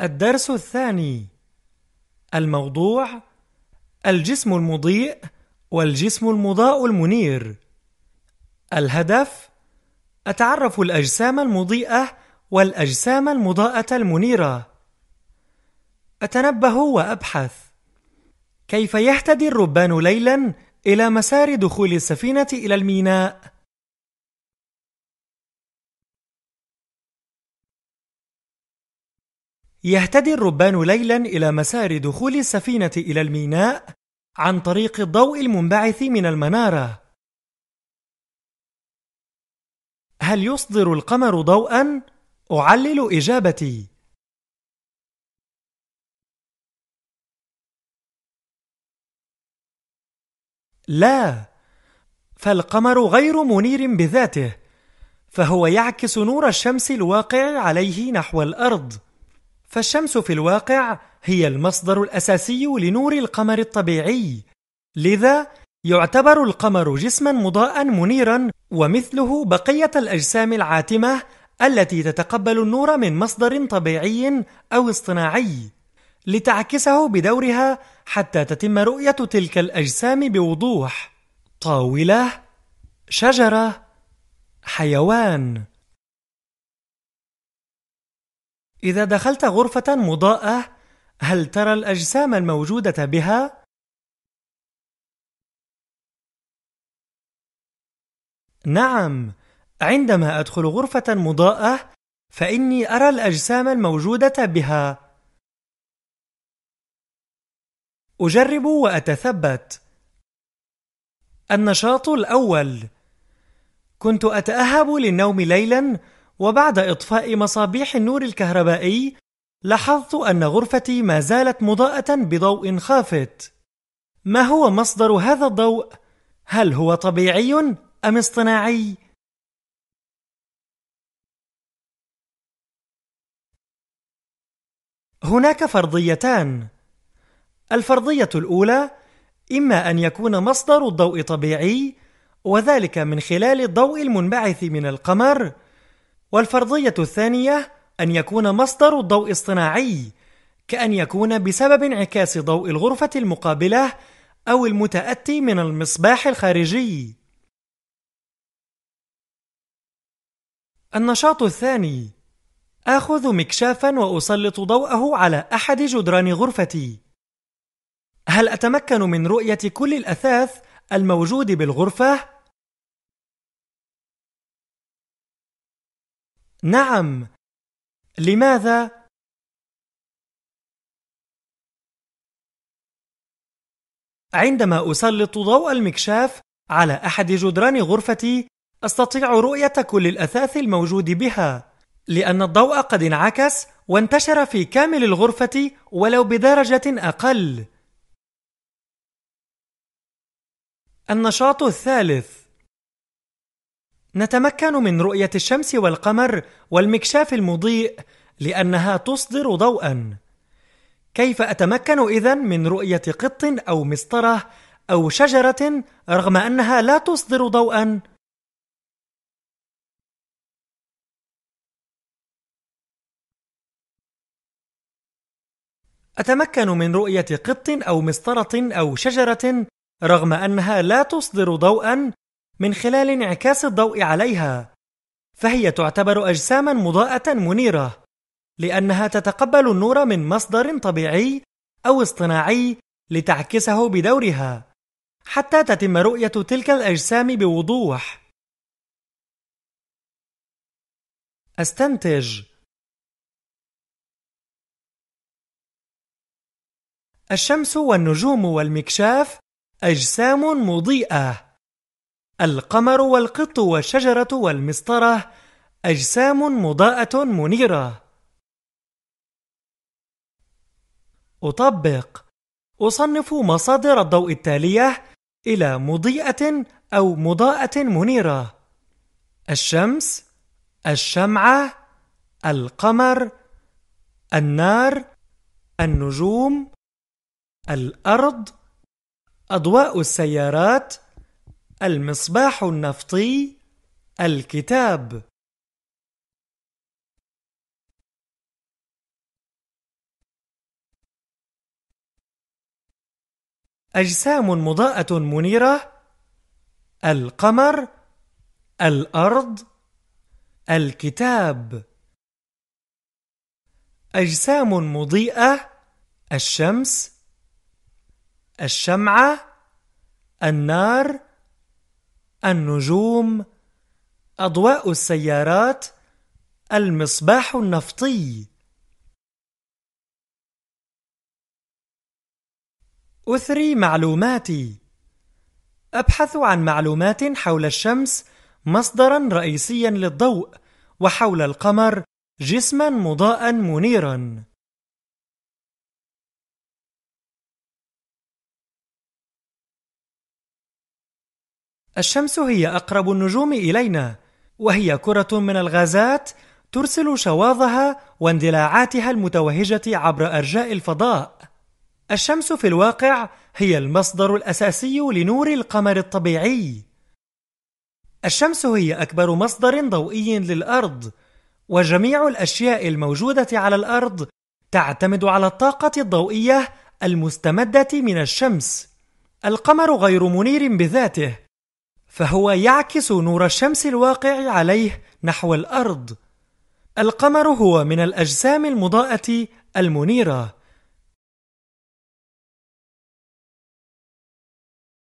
الدرس الثاني الموضوع الجسم المضيء والجسم المضاء المنير الهدف أتعرف الأجسام المضيئة والأجسام المضاءة المنيرة أتنبه وأبحث كيف يهتدي الربان ليلا إلى مسار دخول السفينة إلى الميناء؟ يهتدي الربان ليلا إلى مسار دخول السفينة إلى الميناء عن طريق الضوء المنبعث من المنارة هل يصدر القمر ضوءا؟ أعلل إجابتي لا فالقمر غير منير بذاته فهو يعكس نور الشمس الواقع عليه نحو الأرض فالشمس في الواقع هي المصدر الأساسي لنور القمر الطبيعي لذا يعتبر القمر جسما مضاء منيرا ومثله بقية الأجسام العاتمة التي تتقبل النور من مصدر طبيعي أو اصطناعي لتعكسه بدورها حتى تتم رؤية تلك الأجسام بوضوح طاولة شجرة حيوان إذا دخلت غرفة مضاءة هل ترى الأجسام الموجودة بها؟ نعم عندما أدخل غرفة مضاءة فإني أرى الأجسام الموجودة بها أجرب وأتثبت النشاط الأول كنت أتأهب للنوم ليلاً وبعد إطفاء مصابيح النور الكهربائي لاحظت أن غرفتي ما زالت مضاءة بضوء خافت ما هو مصدر هذا الضوء؟ هل هو طبيعي أم اصطناعي؟ هناك فرضيتان الفرضية الأولى إما أن يكون مصدر الضوء طبيعي وذلك من خلال الضوء المنبعث من القمر والفرضية الثانية أن يكون مصدر الضوء اصطناعي كأن يكون بسبب انعكاس ضوء الغرفة المقابلة أو المتأتي من المصباح الخارجي النشاط الثاني آخذ مكشافا وأسلط ضوءه على أحد جدران غرفتي هل أتمكن من رؤية كل الأثاث الموجود بالغرفة؟ نعم لماذا؟ عندما أسلط ضوء المكشاف على أحد جدران غرفتي أستطيع رؤية كل الأثاث الموجود بها لأن الضوء قد انعكس وانتشر في كامل الغرفة ولو بدرجة أقل النشاط الثالث نتمكن من رؤية الشمس والقمر والمكشاف المضيء لأنها تصدر ضوءا كيف أتمكن إذا من رؤية قط أو مسطرة أو شجرة رغم أنها لا تصدر ضوءا؟ أتمكن من رؤية قط أو مسطرة أو شجرة رغم أنها لا تصدر ضوءا من خلال انعكاس الضوء عليها فهي تعتبر أجساما مضاءة منيرة لأنها تتقبل النور من مصدر طبيعي أو اصطناعي لتعكسه بدورها حتى تتم رؤية تلك الأجسام بوضوح أستنتج الشمس والنجوم والمكشاف أجسام مضيئة القمر والقط والشجرة والمسطرة أجسام مضاءة منيرة أطبق أصنف مصادر الضوء التالية إلى مضيئة أو مضاءة منيرة الشمس الشمعة القمر النار النجوم الأرض أضواء السيارات المصباح النفطي الكتاب أجسام مضاءة منيرة القمر الأرض الكتاب أجسام مضيئة الشمس الشمعة النار النجوم أضواء السيارات المصباح النفطي أثري معلوماتي أبحث عن معلومات حول الشمس مصدرا رئيسيا للضوء وحول القمر جسما مضاء منيرا الشمس هي أقرب النجوم إلينا وهي كرة من الغازات ترسل شواظها واندلاعاتها المتوهجة عبر أرجاء الفضاء الشمس في الواقع هي المصدر الأساسي لنور القمر الطبيعي الشمس هي أكبر مصدر ضوئي للأرض وجميع الأشياء الموجودة على الأرض تعتمد على الطاقة الضوئية المستمدة من الشمس القمر غير منير بذاته فهو يعكس نور الشمس الواقع عليه نحو الأرض القمر هو من الأجسام المضاءة المنيرة